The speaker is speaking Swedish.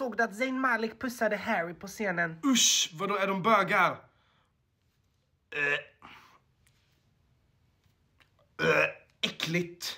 Såg du att Zayn Malik pussade Harry på scenen? Usch! Vadå, är de bögar? Äh. Äh. Äckligt.